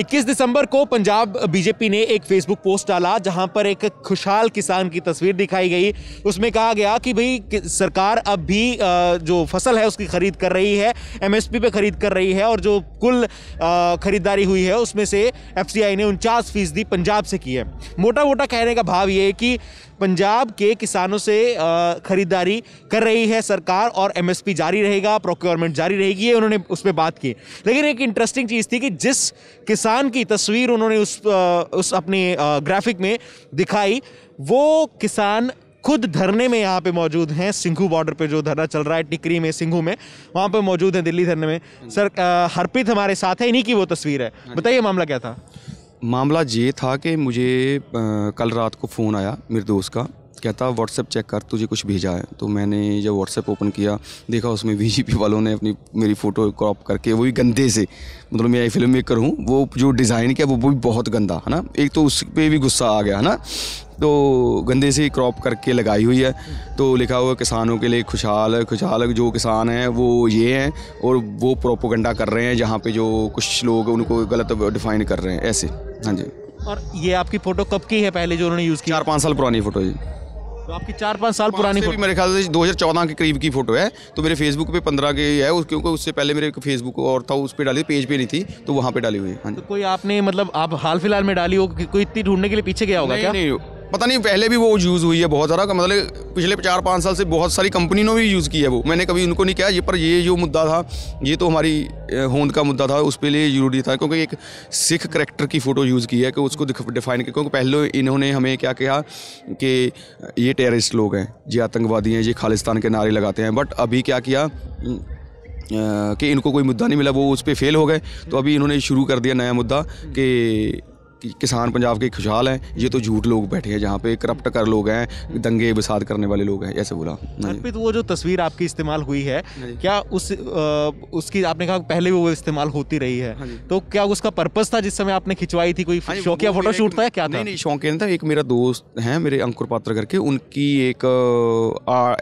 इक्कीस दिसंबर को पंजाब बीजेपी ने एक फेसबुक पोस्ट डाला जहां पर एक खुशहाल किसान की तस्वीर दिखाई गई उसमें कहा गया कि भाई सरकार अब भी जो फसल है उसकी खरीद कर रही है एमएसपी पे खरीद कर रही है और जो कुल खरीदारी हुई है उसमें से एफसीआई ने उनचास फीसदी पंजाब से की है मोटा मोटा कहने का भाव ये कि पंजाब के किसानों से खरीदारी कर रही है सरकार और एमएसपी जारी रहेगा प्रोक्योरमेंट जारी रहेगी ये उन्होंने उस पर बात की लेकिन एक इंटरेस्टिंग चीज़ थी कि जिस किसान की तस्वीर उन्होंने उस उस अपने ग्राफिक में दिखाई वो किसान खुद धरने में यहाँ पे मौजूद हैं सिंघू बॉर्डर पे जो धरना चल रहा है टिकरी में सिंघू में वहाँ पे मौजूद हैं दिल्ली धरने में सर हरप्रीत हमारे साथ है इन्हीं की वो तस्वीर है हाँ बताइए मामला क्या था मामला ये था कि मुझे आ, कल रात को फ़ोन आया मेरे दोस्त का कहता व्हाट्सएप चेक कर तुझे कुछ भेजा है तो मैंने जब व्हाट्सएप ओपन किया देखा उसमें वी वालों ने अपनी मेरी फ़ोटो क्रॉप करके वो भी गंदे से मतलब मैं फिल्म मेकर हूँ वो जो डिज़ाइन किया वो भी बहुत गंदा है ना एक तो उस पर भी गुस्सा आ गया है ना तो गंदे से क्रॉप करके लगाई हुई है तो लिखा हुआ किसानों के लिए खुशहाल खुशहाल जो किसान हैं वो ये हैं और वो प्रोपोगंडा कर रहे हैं जहाँ पे जो कुछ लोग उनको गलत डिफाइन कर रहे हैं ऐसे हाँ जी और ये आपकी फ़ोटो कब की है पहले जो उन्होंने यूज़ की चार पाँच साल पुरानी फ़ोटो जी तो आपकी चार पाँच साल तो पुरानी फोटो मेरे ख्याल से 2014 के करीब की फ़ोटो है तो मेरे फेसबुक पे पंद्रह के है उस क्योंकि उससे पहले मेरे फेसबुक और था उस पर डाली पेज पे नहीं थी तो वहाँ पे डाली हुई है हाँ तो कोई आपने मतलब आप हाल फिलहाल में डाली हो कोई इतनी ढूंढने के लिए पीछे गया होगा क्या नहीं पता नहीं पहले भी वो यूज़ हुई है बहुत ज़्यादा मतलब पिछले चार पाँच साल से बहुत सारी कंपनी ने भी यूज़ की है वो मैंने कभी उनको नहीं किया ये पर ये जो मुद्दा था ये तो हमारी होंद का मुद्दा था उस पर लिए जरूरी था क्योंकि एक सिख करेक्टर की फ़ोटो यूज़ की है कि उसको डिफाइन किया क्योंकि पहले इन्होंने हमें क्या कहा कि ये टेररिस्ट लोग हैं ये आतंकवादी हैं ये खालिस्तान के नारे लगाते हैं बट अभी क्या किया कि इनको कोई मुद्दा नहीं मिला वो उस पर फेल हो गए तो अभी इन्होंने शुरू कर दिया नया मुद्दा कि किसान पंजाब के खुशहाल हैं ये तो झूठ लोग बैठे हैं जहाँ पे करप्ट कर लोग हैं दंगे विसाद करने वाले लोग हैं ऐसे बोला हाँ अर्पित वो जो तस्वीर आपकी इस्तेमाल हुई है हाँ क्या उस आ, उसकी आपने कहा पहले भी वो इस्तेमाल होती रही है हाँ तो क्या उसका पर्पज था जिस समय आपने खिंचवाई थी कोई शौकिया फोटोशूट था क्या नहीं नहीं शौकीन था एक मेरा दोस्त है मेरे अंकुर पात्र करके उनकी एक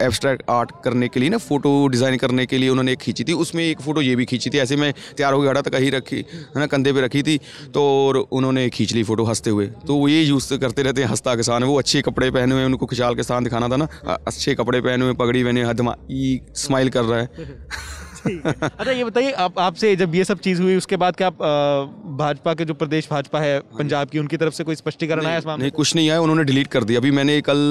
एब्स्ट्रैक्ट आर्ट करने के लिए ना फोटो डिज़ाइन करने के लिए उन्होंने एक खींची थी उसमें एक फ़ोटो ये भी खींची थी ऐसे में तैयार हो गया था कहीं रखी है ना कंधे पे रखी थी तो उन्होंने खींची खींच ली फोटो हंसते हुए तो वो ये यूज़ करते रहते हैं हंसता किसान वो अच्छे कपड़े पहने हुए उनको खुशहाल के साथ दिखाना था ना अच्छे कपड़े पहने हुए पगड़ी पहने हदमा स्माइल कर रहा है अच्छा ये बताइए आप आपसे जब ये सब चीज़ हुई उसके बाद क्या भाजपा के जो प्रदेश भाजपा है हाँ पंजाब की उनकी तरफ से कोई स्पष्टीकरण आया नहीं, नहीं कुछ नहीं आया उन्होंने डिलीट कर दिया अभी मैंने कल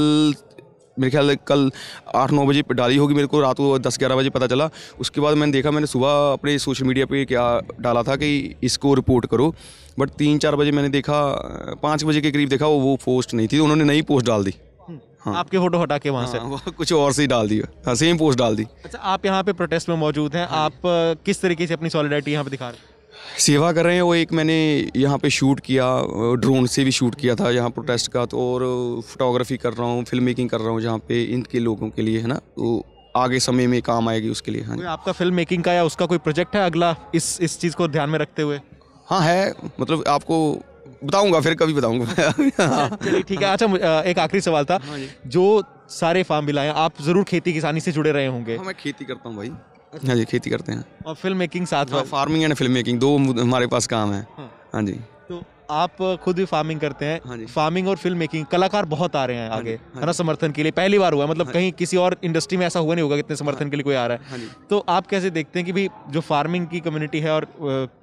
मेरे ख्याल कल आठ नौ बजे डाली होगी मेरे को रात को दस ग्यारह बजे पता चला उसके बाद मैंने देखा मैंने सुबह अपने सोशल मीडिया पे क्या डाला था कि इसको रिपोर्ट करो बट तीन चार बजे मैंने देखा पाँच बजे के करीब देखा वो वो पोस्ट नहीं थी उन्होंने नई पोस्ट डाल दी हम्म, हाँ आपके फोटो हटा के वहाँ हाँ, से कुछ और से ही डाल दी हाँ सेम पोस्ट डाल दी अच्छा आप यहाँ पे प्रोटेस्ट में मौजूद हैं हाँ आप किस तरीके से अपनी सॉलिडारिटी यहाँ पे दिखा रहे हैं सेवा कर रहे हैं वो एक मैंने यहाँ पे शूट किया ड्रोन से भी शूट किया था यहाँ प्रोटेस्ट का तो और फोटोग्राफी कर रहा हूँ फिल्म मेकिंग कर रहा हूँ जहाँ पे इनके लोगों के लिए है ना तो आगे समय में काम आएगी उसके लिए हाँ आपका फिल्म मेकिंग का या उसका कोई प्रोजेक्ट है अगला इस इस चीज़ को ध्यान में रखते हुए हाँ है मतलब आपको बताऊंगा फिर कभी बताऊंगा चलिए ठीक है अच्छा एक आखिरी सवाल था हाँ जो सारे फार्म बिलाए आप जरूर खेती किसानी से जुड़े रहे होंगे हाँ, मैं खेती करता हूँ भाई हाँ जी खेती करते हैं और फिल्म मेकिंग साथ हाँ, फार्मिंग एंड फिल्म मेकिंग दो हमारे पास काम है हाँ, हाँ जी तो आप खुद भी फार्मिंग करते हैं हाँ जी। फार्मिंग और फिल्म मेकिंग कलाकार बहुत आ रहे हैं हाँ आगे हाँ है हाँ ना समर्थन के लिए पहली बार हुआ है मतलब हाँ कहीं किसी और इंडस्ट्री में ऐसा हुआ नहीं होगा कितने हाँ। समर्थन हाँ के लिए कोई आ रहा है हाँ तो आप कैसे देखते हैं कि भाई जो फार्मिंग की कम्युनिटी है और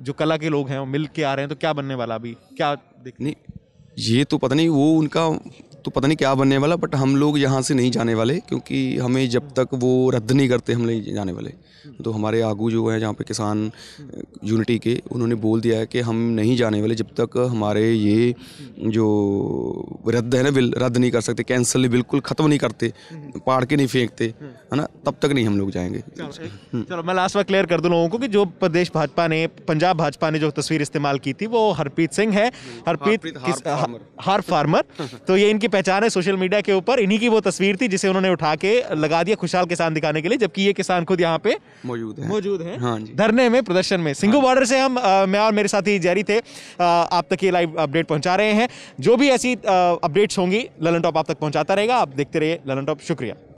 जो कला के लोग हैं मिल के आ रहे हैं तो क्या बनने वाला अभी क्या नहीं ये तो पता नहीं वो उनका तो पता नहीं क्या बनने वाला बट हम लोग यहाँ से नहीं जाने वाले क्योंकि हमें जब तक वो रद्द नहीं करते हम नहीं जाने वाले तो हमारे आगू जो है जहाँ पे किसान यूनिटी के उन्होंने बोल दिया है कि हम नहीं जाने वाले जब तक हमारे ये जो रद्द है ना बिल रद्द नहीं कर सकते कैंसिल बिल्कुल ख़त्म नहीं करते पाड़ के नहीं फेंकते है ना तब तक नहीं हम लोग जाएंगे चलो हम्म। मैं लास्ट बार क्लियर कर दूँ लोगों को कि जो प्रदेश भाजपा ने पंजाब भाजपा ने जो तस्वीर इस्तेमाल की थी वो हरप्रीत सिंह है हम्म। हरप्रीत हर फार्मर तो ये इनकी पहचान है सोशल मीडिया के ऊपर इन्हीं की वो तस्वीर थी जिसे उन्होंने उठा के लगा दिया खुशहाल किसान दिखाने के लिए जबकि ये किसान खुद यहाँ पे मौजूद है मौजूद है हाँ जी। धरने में प्रदर्शन में सिंगू हाँ। बॉर्डर से हम आ, मैं और मेरे साथी जैरी थे आ, आप तक ये लाइव अपडेट पहुंचा रहे हैं जो भी ऐसी अपडेट्स होंगी ललन टॉप आप तक पहुंचाता रहेगा आप देखते रहिए ललन टॉप शुक्रिया